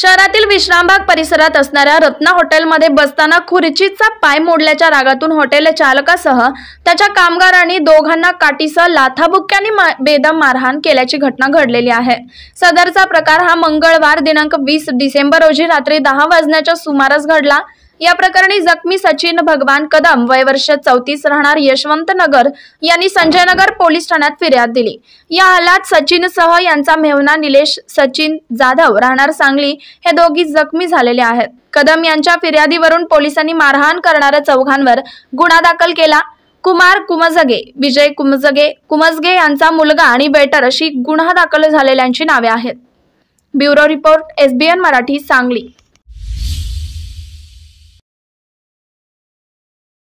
शहरातील विश्रामबाग परिसरात असणाऱ्या रत्ना हॉटेलमध्ये बसताना खुर्चीचा पाय मोडल्याच्या रागातून हॉटेल चालकासह त्याच्या कामगारांनी दोघांना काठीसह लाथाबुक्क्यांनी मा, बेदम मारहाण केल्याची घटना घडलेली आहे सदरचा प्रकार हा मंगळवार दिनांक वीस डिसेंबर रोजी रात्री दहा वाजण्याच्या सुमारास घडला या प्रकरणी जखमी सचिन भगवान कदम वय वर्ष चौतीस राहणार यशवंत नगर यांनी संजय नगर पोलीस ठाण्यात फिर्याद दिली या हल्ल्यात सचिन सह यांचा मेहना निलेश सचिन जाधव राहणार सांगली हे दोघी जखमी झालेले आहेत कदम यांच्या फिर्यादीवरून पोलिसांनी मारहाण करणाऱ्या चौघांवर गुन्हा दाखल केला कुमार कुमजगे विजय कुमजगे कुमजगे यांचा मुलगा आणि बेटर अशी गुन्हा दाखल झालेल्यांची नावे आहेत bureau report SBN Marathi Sangli